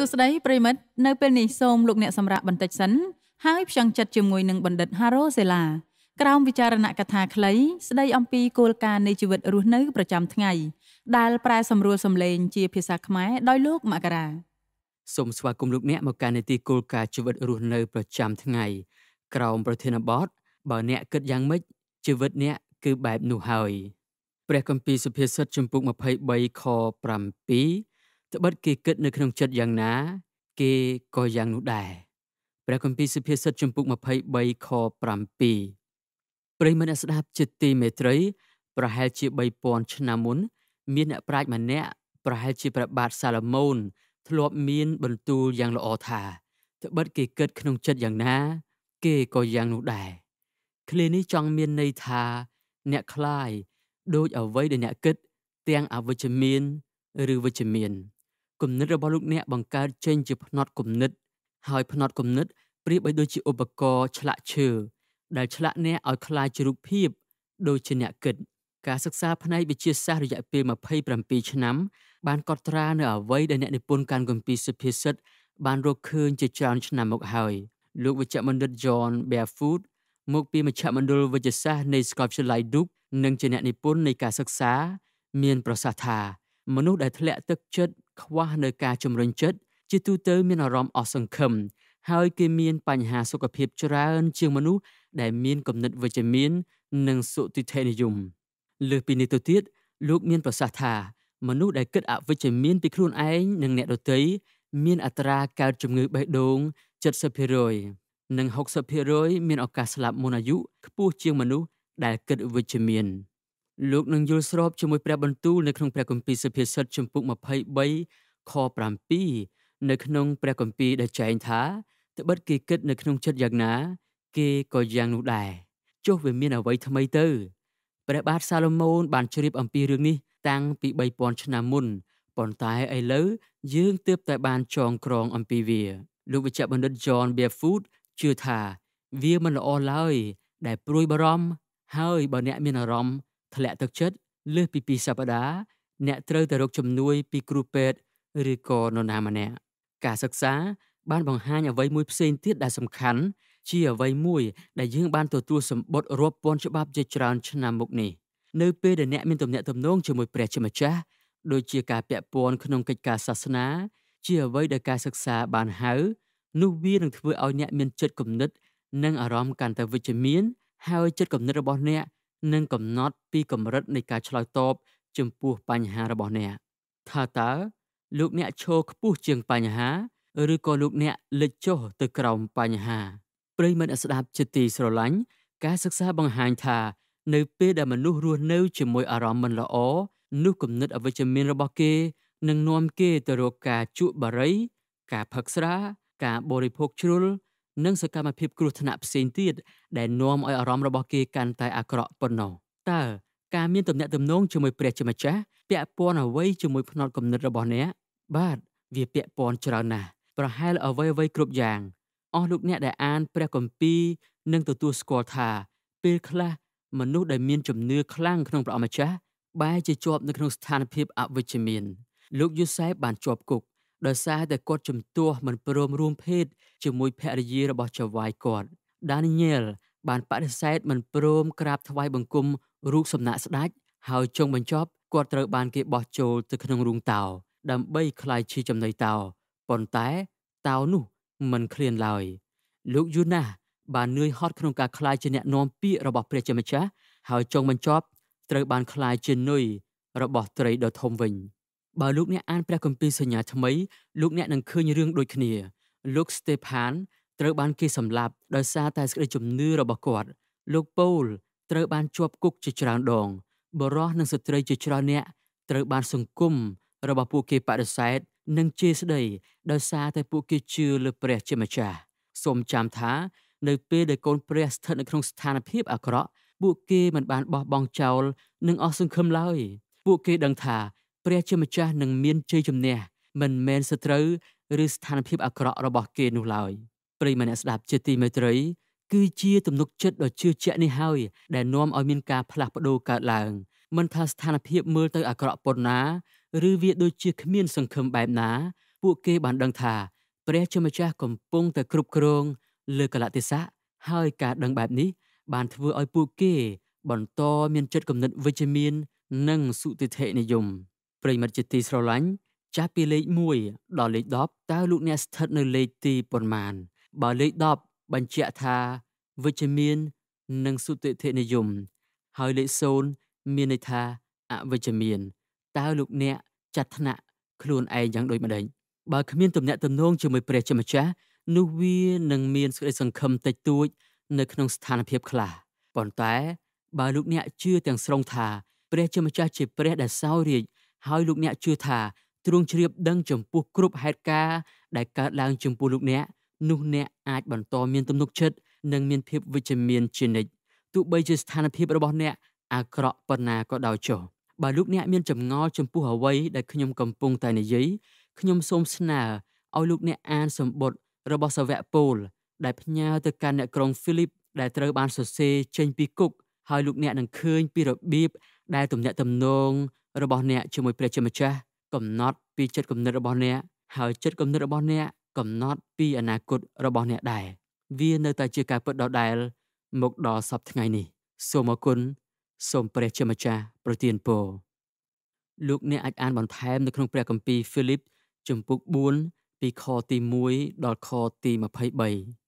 សួស្តីប្រិមិត្តនៅពេលនេះសូមលោកអ្នកសម្រាប់បន្តិចសិនហើយផ្ចង់ចិត្តជាមួយនឹងបណ្ឌិត Haro Sela ក្រោមវិចារណកថាខ្លីស្ដីអំពីគោលការណ៍នៃជីវិតរស់នៅប្រចាំថ្ងៃដែលប្រែសម្រួលសម្លេងជាភាសាខ្មែរដោយលោកមករាសូមស្វាគមន៍លោកអ្នកមកកាន់នីតិគោលការណ៍ជីវិតរស់នៅ ប្រចាំថ្ងៃ ក្រោមប្រធានបទបើអ្នកគិតយ៉ាងម៉េចជីវិតអ្នកគឺបែបនោះហើយព្រះគម្ពីរសុភាសិតជំពូក23ខ7ត្បិតគេគិតនៅក្នុងចិត្តយ៉ាងណា គេក៏យ៉ាងនោះដែរព្រះគម្ពីរសុភាសិតជំពូក23ខ7ប្រិយមិត្តអ្នកស្ដាប់ជាទីមេត្រីប្រហែលជា3000ឆ្នាំមុន មានអ្នកប្រាជ្ញម្នាក់ប្រហែលជាព្រះបាទសាឡូមោនធ្លាប់មាន បន្ទូលយ៉ាងល្អថាត្បិតគេគិតក្នុងចិត្តយ៉ាងណា គេក៏យ៉ាងនោះដែរឃ្លានេះចង់មានន័យថាអ្នកខ្លាយដូចអ្វីដែលអ្នកគិតទាំងអវិជ្ជមានឬវិជ្ជមានគំនិតរបស់លោកអ្នកបង្កើតចេញជាផ្នត់គំនិតហើយផ្នត់គំនិតប្រៀបបីដូចជាឧបករណ៍ឆ្លាក់ឈើដែលឆ្លាក់អ្នកឲ្យคล้ายជារូបភាពដូចជាអ្នកគិតការសិក្សាផ្នែកវិទ្យាសាស្ត្ររយៈពេល27ឆ្នាំបានកត់ត្រានៅអ្វីដែលអ្នកនិពន្ធការគម្ពីរសុភាសិត បានរកឃើញជាច្រើនឆ្នាំមកហើយលោកវិជ្ជបណ្ឌិត John Barefoot មកពីមជ្ឈមណ្ឌលវិទ្យាសាស្ត្រនៃសាកលវិទ្យាល័យ Duke និងជាអ្នកនិពន្ធនៃការសិក្សា មានប្រសាសន៍ថា មនុស្សដែលធ្លាក់ទឹកចិត្តខ្វះនៅការជំរុញចិត្តជាទូទៅមានអារម្មណ៍អស់សង្ឃឹមហើយគេមានបញ្ហាសុខភាពច្រើនជាងមនុស្សដែលមានគំនិតវិជ្ជមាននិងសុទិដ្ឋិនិយមលើសពីនេះទៅទៀតលោកមានប្រសាសន៍ថាមនុស្សដែលគិតអវិជ្ជមានពីខ្លួនឯងនិងអ្នកដទៃមានអត្រាកើតជំងឺបេះដូង70%និង60%មានឱកាសស្លាប់មុនអាយុខ្ពស់ជាងមនុស្សដែលគិតវិជ្ជមាន។លោកនឹងយល់ស្របជាមួយព្រះបន្ទូលនៅក្នុង ព្រះគម្ពីរសុភាសិតជំពូក23ខ7នៅក្នុងព្រះគម្ពីរដែលចែងថាត្បិតគេគិតនៅក្នុងចិត្តយ៉ាងណា គេក៏យ៉ាងនោះដែរចុះវាមានអ្វីថ្មីទៅព្រះបាទសាឡូមោនបានជ្រាបអំពីរឿងនេះ តាំងពី3000ឆ្នាំមុនប៉ុន្តែឥឡូវយើងទើបតែបានចងក្រងអំពីវាលោកវិជ្ជបណ្ឌិត John Bearfoot ជឿថាវាមិនល្អឡើយដែលព្រួយបារម្ភហើយបើអ្នកមានអារម្មណ៍ធ្លាក់ទឹកចិត្តលើសពី2សប្តាហ៍អ្នកត្រូវទៅរកជំនួយពីគ្រូពេទ្យឬក៏នរណាម្នាក់ការសិក្សាបានបង្ហាញអ្វីមួយផ្សេងទៀតដែលសំខាន់ ជាអ្វីមួយដែលយើងបានទទួលសម្បត្តិរាប់ពាន់ច្បាប់ជាច្រើនឆ្នាំមុខនេះនៅពេលដែលអ្នកមានទំនាក់ទំនងជាមួយព្រះជាម្ចាស់ដូចជាការពាក់ព័ន្ធក្នុងកិច្ចការសាសនាជាអ្វីដែលការសិក្សាបានហៅនោះវានឹងធ្វើឲ្យអ្នកមានចិត្តគំនិត និងអារម្មណ៍កាន់តែវិជ្ជមាន ហើយចិត្តគំនិតរបស់អ្នកនិងកំណត់ពីកម្រិតនៃការឆ្លើយតបចំពោះបញ្ហារបស់អ្នកថាតើលោកអ្នកឈរខ្ពស់ជាងបញ្ហា ឬក៏លោកអ្នក លិចចុះទៅក្រោមបញ្ហាប្រិមិត្តស្ដាប់ជាទីស្រឡាញ់ការសិក្សាបង្ហាញថានៅ ពេលដែលមនុស្សរស់នៅជាមួយអារម្មណ៍មិនល្អនោះគំនិតអវិជ្ជមានរបស់គេនឹងនាំគេទៅរកការជក់បារី ការផឹកស្រា ការបរិភោគជ្រុលនិងសកម្មភាពគ្រោះថ្នាក់ផ្សេងទៀតដែលនាំឲ្យអារម្មណ៍របស់គេកាន់តែអាក្រក់ប៉ុណ្ណោះតើការមានទំនាក់ទំនងជាមួយព្រះជាម្ចាស់ពាក់ព័ន្ធអ្វីជាមួយភ្នត់គំនិតរបស់អ្នកបាទវាពាក់ព័ន្ធច្រើនណាស់ប្រហែលអ្វីអ្វីគ្រប់យ៉ាងអស់លោកអ្នកដែលអានព្រះគម្ពីរនឹងទទួលស្គាល់ថាពេលខ្លះមនុស្សដែលមានជំនឿខ្លាំងក្នុងព្រះអម្ចាស់បែរជាជាប់នៅក្នុងស្ថានភាព អវិជ្ជមាន លោកយូសែបបានជាប់គុកដោយសារតែគាត់ជំទាស់មិនព្រមរួមភេទជាមួយភរិយារបស់ចៅហ្វាយគាត់ Daniel បានបដិសេធមិនព្រមក្រាបថ្វាយបង្គំរូបសំណាក់ស្ដេចហើយចុងបញ្ចប់គាត់ត្រូវបានគេបោះចូលទៅក្នុងរូងតោដើម្បីคลายឈីចំណីតោប៉ុន្តែតោនោះមិនឃ្លានឡើយលោកយូណាស់បាននឿយហត់ក្នុងការคลายជាអ្នកនាំពាក្យរបស់ព្រះជាម្ចាស់ហើយចុងបញ្ចប់ត្រូវបានคลายជានុយរបស់ត្រីដ៏ធំវិញ។បើលោកអ្នកអានព្រះគម្ពីរសញ្ញាថ្មីលោកអ្នកនឹងឃើញរឿងដូចគ្នា លោកស្តេផានត្រូវបានគេសម្លាប់ដោយសារតែសេចក្តីជំនឿរបស់គាត់លោកប៉ូលត្រូវបានជាប់គុកជាច្រើនដង បរោះនិងស្ត្រីជាច្រើនអ្នកត្រូវបានសង្គមរបស់ពួកគេបដិសេធនិងជេរស្ដីដោយសារតែពួកគេជឿលើព្រះ ជាម្ចាស់សូមចាំថា នៅ ពេលដែលកូនព្រះស្ថិតនៅក្នុងស្ថានភាពអាក្រក់ពួកគេមិនបានបោះបង់ចោលនិងអស់សង្ឃឹមឡើយពួកគេដឹងថាព្រះជាម្ចាស់នឹងមានជ័យជំនះមិនមែនសត្រូវឬស្ថានភាពអាក្រក់របស់គេនោះឡើយប្រិយមិត្តអ្នកស្ដាប់ជាទីមេត្រីគឺជាទំនុកចិត្តដ៏ជឿជាក់នេះហើយដែលនាំឲ្យមានការផ្លាស់ប្ដូរកើតឡើងមិនថាស្ថានភាពមើលទៅអាក្រក់ប៉ុណ្ណា ឬវាដូចជាគ្មានសង្ឃឹមបែបណា ពួកគេបានដឹងថាព្រះជាម្ចាស់កំពុងតែគ្រប់គ្រងលើកលតិស័កហើយការដឹងបែបនេះបានធ្វើឲ្យពួកគេបន្តមានចិត្តគំនិតវិជ្ជមាន និងសុទិដ្ឋិនិយមប្រិមិត្តជាទីស្រឡាញ់ចាស់ពីលេខ1ដល់លេខ10តើលោកអ្នកស្ថិតនៅលេខទីប៉ុន្មានបើលេខ10បញ្ជាក់ថាវិជ្ជមាន និងសុតិធិនិយមហើយលេខ0មានន័យថាអវិជ្ជមាន តើលោកអ្នកចាត់ថ្នាក់ខ្លួនឯងយ៉ាងដូចម្ដេចបើគ្មានទំនាក់ទំនងជាមួយព្រះជាម្ចាស់នោះវានឹងមានសេចក្តីសង្ឃឹមតិចតួចនៅក្នុងស្ថានភាពខ្លះប៉ុន្តែបើលោកអ្នកជឿទាំងស្រុងថាព្រះជាម្ចាស់ជាព្រះដែលសោយរាជ្យហើយលោកអ្នកជឿថាទ្រង់ជ្រាបដឹងចំពោះគ្រប់ហេតុការណ៍ដែលកើតឡើងចំពោះលោកអ្នកនោះអ្នកអាចបន្តមានទំនុកចិត្តនិងមានភាពវិជ្ជមាន ជានិច្ចទោះបីជាស្ថានភាពរបស់អ្នកអាក្រក់ប៉ុណ្ណាក៏ដោយចុះបើលោកអ្នកមានចម្ងល់ចំពោះអ្វីដែលខ្ញុំកំពុងតែនិយាយខ្ញុំសូមស្នើឲ្យលោកអ្នកអានសម្បុត្ររបស់សាវកពូល ដែលផ្ញើទៅកាន់អ្នកក្រុងហ្វីលីបដែលត្រូវបានសរសេរចេញពីគុកហើយលោកអ្នកនឹងឃើញពីរបៀបដែលទំនាក់ទំនងរបស់អ្នកជាមួយព្រះជាម្ចាស់កំណត់ពីចិត្តគំនិតរបស់អ្នកហើយចិត្តគំនិតរបស់អ្នកកំណត់ពីអនាគតរបស់អ្នក ដែរវានៅតែជាការពិតដដែលមកដល់សប្តាហ៍នេះ សូមអគុណសូមព្រះជាម្ចាស់ប្រទានពរលោកអ្នកអាចអានបន្ថែមនៅក្នុង ព្រះគម្ពីរហ្វីលីបជំពូក4ពីខទី1ដល់ខទី23